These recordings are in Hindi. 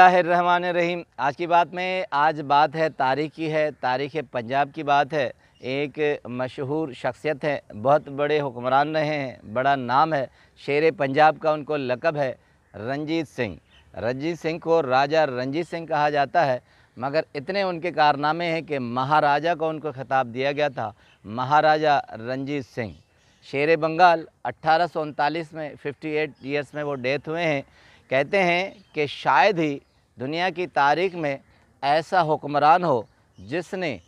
रहमान रहीम आज की बात में आज बात है तारीख की है तारीख पंजाब की बात है एक मशहूर शख्सियत है बहुत बड़े हुक्मरान रहे हैं बड़ा नाम है शेर पंजाब का उनको लकब है रंजीत सिंह रंजीत सिंह को राजा रंजीत सिंह कहा जाता है मगर इतने उनके कारनामे हैं कि महाराजा को उनको खिताब दिया गया था महाराजा रंजीत सिंह शेर बंगाल अट्ठारह में 58 एट ईयर्स में वो डेथ हुए हैं कहते हैं कि शायद ही दुनिया की तारीख में ऐसा हुक्मरान हो जिसने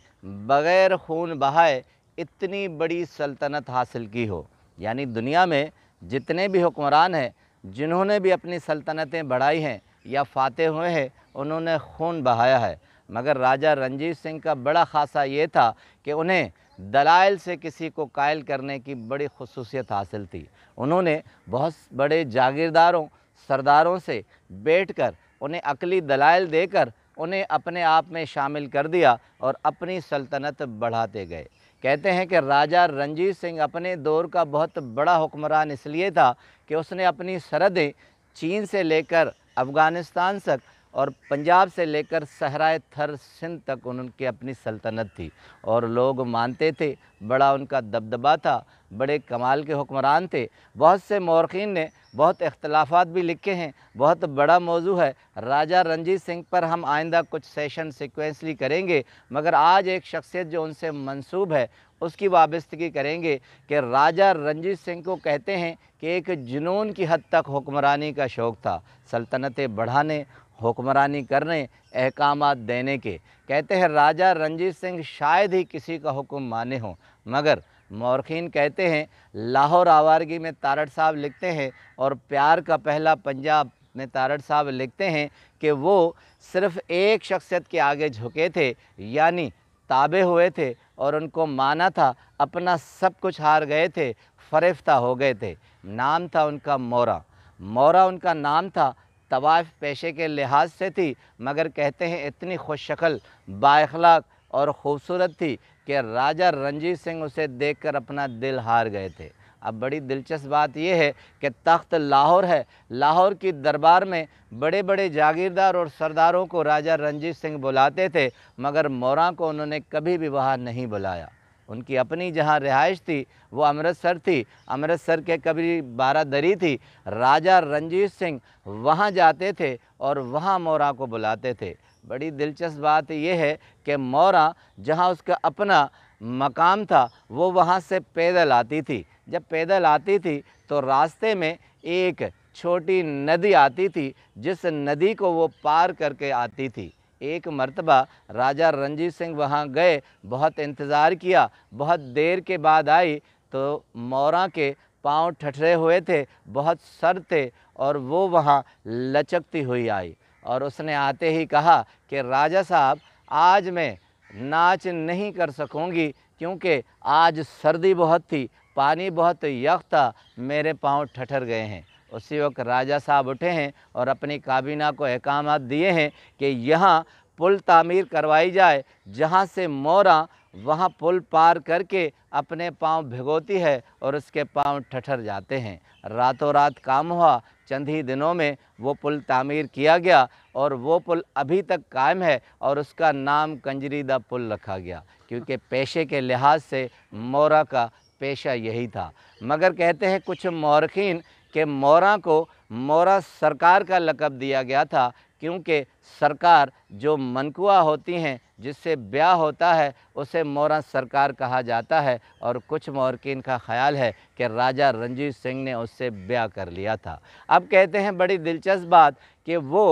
बग़ैर खून बहाए इतनी बड़ी सल्तनत हासिल की हो यानी दुनिया में जितने भी हुक्मरान हैं जिन्होंने भी अपनी सल्तनतें बढ़ाई हैं या फाते हुए हैं उन्होंने खून बहाया है मगर राजा रंजीत सिंह का बड़ा खासा ये था कि उन्हें दलाइल से किसी को कायल करने की बड़ी खसूसियत हासिल थी उन्होंने बहुत बड़े जागीरदारों सरदारों से बैठ कर उन्हें अकली दलाइल देकर उन्हें अपने आप में शामिल कर दिया और अपनी सल्तनत बढ़ाते गए कहते हैं कि राजा रंजीत सिंह अपने दौर का बहुत बड़ा हुक्मरान इसलिए था कि उसने अपनी सरहदें चीन से लेकर अफ़गानिस्तान तक और पंजाब से लेकर सहराए थर सिंध तक उनकी अपनी सल्तनत थी और लोग मानते थे बड़ा उनका दबदबा था बड़े कमाल के हुक्मरान थे बहुत से मौरखीन ने बहुत इख्तलाफात भी लिखे हैं बहुत बड़ा मौजू है राजा रंजीत सिंह पर हम आइंदा कुछ सेशन सिक्वेंसली करेंगे मगर आज एक शख्सियत जो उनसे मंसूब है उसकी वाबस्तगी करेंगे कि राजा रंजीत सिंह को कहते हैं कि एक जुनून की हद तक हुक्मरानी का शौक़ था सल्तनतें बढ़ाने हुक्मरानी करने अहकाम देने के कहते हैं राजा रंजीत सिंह शायद ही किसी का हुक्म माने हों मगर मौरखीन कहते हैं लाहौर आवारगी में तारड़ साहब लिखते हैं और प्यार का पहला पंजाब में तारड़ साहब लिखते हैं कि वो सिर्फ़ एक शख्सियत के आगे झुके थे यानी ताबे हुए थे और उनको माना था अपना सब कुछ हार गए थे फरेफ्ता हो गए थे नाम था उनका मौरा मौरा उनका नाम था तवाफ़ पेशे के लिहाज से थी मगर कहते हैं इतनी खुश शक्ल बाखलाक और ख़ूबसूरत थी कि राजा रंजीत सिंह उसे देखकर अपना दिल हार गए थे अब बड़ी दिलचस्प बात यह है कि तख्त लाहौर है लाहौर की दरबार में बड़े बड़े जागीरदार और सरदारों को राजा रंजीत सिंह बुलाते थे मगर मौरा को उन्होंने कभी भी वहाँ नहीं बुलाया उनकी अपनी जहाँ रिहाइश थी वो अमृतसर थी अमृतसर के कभी बारादरी थी राजा रंजीत सिंह वहाँ जाते थे और वहाँ मौरा को बुलाते थे बड़ी दिलचस्प बात यह है कि मौरा जहाँ उसका अपना मकाम था वो वहाँ से पैदल आती थी जब पैदल आती थी तो रास्ते में एक छोटी नदी आती थी जिस नदी को वो पार करके आती थी एक मरतबा राजा रंजीत सिंह वहाँ गए बहुत इंतज़ार किया बहुत देर के बाद आई तो मौरा के पांव ठठरे हुए थे बहुत सर थे और वो वहाँ लचकती हुई आई और उसने आते ही कहा कि राजा साहब आज मैं नाच नहीं कर सकूँगी क्योंकि आज सर्दी बहुत थी पानी बहुत यख था मेरे पाँव ठठर गए हैं उसी वक्त राजा साहब उठे हैं और अपनी काबीना को अहकाम दिए हैं कि यहाँ पुल तामीर करवाई जाए जहाँ से मोरा वहाँ पुल पार करके अपने पांव भिगोती है और उसके पांव ठठर जाते हैं रातों रात काम हुआ चंद ही दिनों में वो पुल तामीर किया गया और वो पुल अभी तक कायम है और उसका नाम कंजरीदा पुल रखा गया क्योंकि पेशे के लिहाज से मोरा का पेशा यही था मगर कहते हैं कुछ मौरखीन कि मौरा को मौरा सरकार का लकब दिया गया था क्योंकि सरकार जो मनकुआ होती हैं जिससे ब्याह होता है उसे मौरा सरकार कहा जाता है और कुछ मौरकिन का ख्याल है कि राजा रंजीत सिंह ने उससे ब्याह कर लिया था अब कहते हैं बड़ी दिलचस्प बात कि वो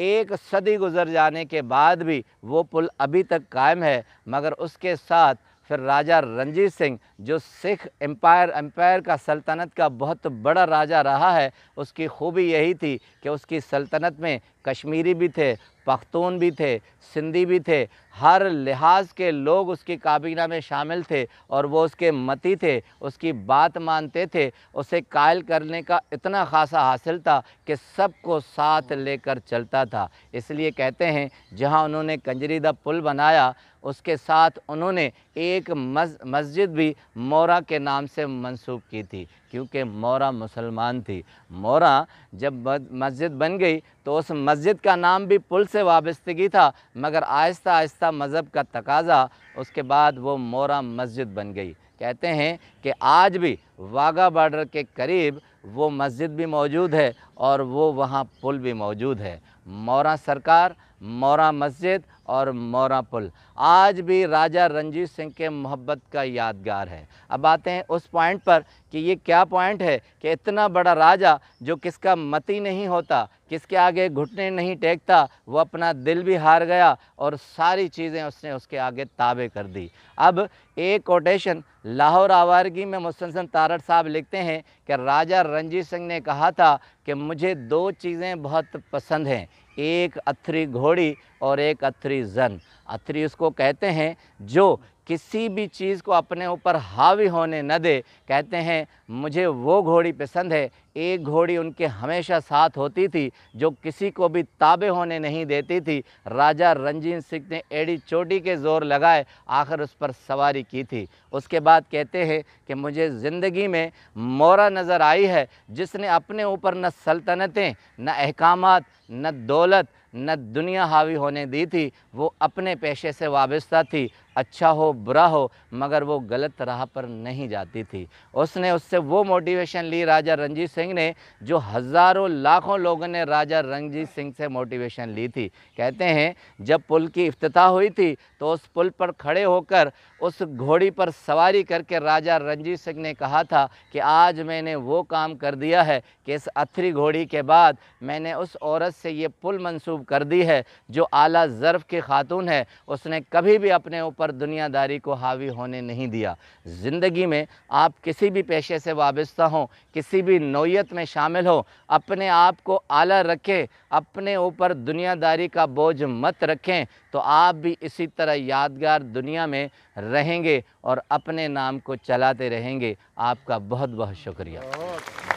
एक सदी गुजर जाने के बाद भी वो पुल अभी तक कायम है मगर उसके साथ फिर राजा रंजीत सिंह जो सिख एम्पायर एम्पायर का सल्तनत का बहुत बड़ा राजा रहा है उसकी खूबी यही थी कि उसकी सल्तनत में कश्मीरी भी थे पख्तून भी थे सिंधी भी थे हर लिहाज के लोग उसकी काबीना में शामिल थे और वो उसके मती थे उसकी बात मानते थे उसे कायल करने का इतना खासा हासिल था कि सबको साथ लेकर चलता था इसलिए कहते हैं जहां उन्होंने कंजरी पुल बनाया उसके साथ उन्होंने एक मस्जिद भी मोरा के नाम से मंसूब की थी क्योंकि मौरा मुसलमान थी मौरा जब मस्जिद बन गई तो उस मस्जिद का नाम भी पुल से वाबस्तगी था मगर आहिस्ता आहिस्ता मज़हब का तकाजा उसके बाद वो मौरा मस्जिद बन गई कहते हैं कि आज भी वाघा बॉर्डर के करीब वो मस्जिद भी मौजूद है और वो वहाँ पुल भी मौजूद है मौरा सरकार मौरा मस्जिद और मौरा पुल आज भी राजा रंजीत सिंह के मोहब्बत का यादगार है अब आते हैं उस पॉइंट पर कि ये क्या पॉइंट है कि इतना बड़ा राजा जो किसका मती नहीं होता किसके आगे घुटने नहीं टेकता वो अपना दिल भी हार गया और सारी चीज़ें उसने उसके आगे ताबे कर दी अब एक कोटेशन लाहौर आवारगी में मुसलसन तारड़ साहब लिखते हैं कि राजा रंजीत सिंह ने कहा था कि मुझे दो चीज़ें बहुत पसंद हैं एक अथरी घोड़ी और एक अथरी जन अथरी उसको कहते हैं जो किसी भी चीज़ को अपने ऊपर हावी होने न दे कहते हैं मुझे वो घोड़ी पसंद है एक घोड़ी उनके हमेशा साथ होती थी जो किसी को भी ताबे होने नहीं देती थी राजा रंजीत सिंह ने एड़ी चोटी के ज़ोर लगाए आखिर उस पर सवारी की थी उसके बाद कहते हैं कि मुझे ज़िंदगी में मोरा नज़र आई है जिसने अपने ऊपर न सल्तनतें न अहकाम न दौलत न दुनिया हावी होने दी थी वो अपने पेशे से वाबस्ता थी अच्छा हो बुरा हो मगर वो गलत राह पर नहीं जाती थी उसने उससे वो मोटिवेशन ली राजा रंजीत सिंह ने जो हज़ारों लाखों लोगों ने राजा रंजीत सिंह से मोटिवेशन ली थी कहते हैं जब पुल की इफ्तः हुई थी तो उस पुल पर खड़े होकर उस घोड़ी पर सवारी करके राजा रंजीत सिंह ने कहा था कि आज मैंने वो काम कर दिया है कि इस अथरी घोड़ी के बाद मैंने उस औरत से ये पुल मंसूब कर दी है जो आला ज़र्फ़ की खातून है उसने कभी भी अपने ऊपर पर दुनियादारी को हावी होने नहीं दिया ज़िंदगी में आप किसी भी पेशे से वाबस्ता हों किसी भी नोयत में शामिल हो अपने आप को आला रखें अपने ऊपर दुनियादारी का बोझ मत रखें तो आप भी इसी तरह यादगार दुनिया में रहेंगे और अपने नाम को चलाते रहेंगे आपका बहुत बहुत शुक्रिया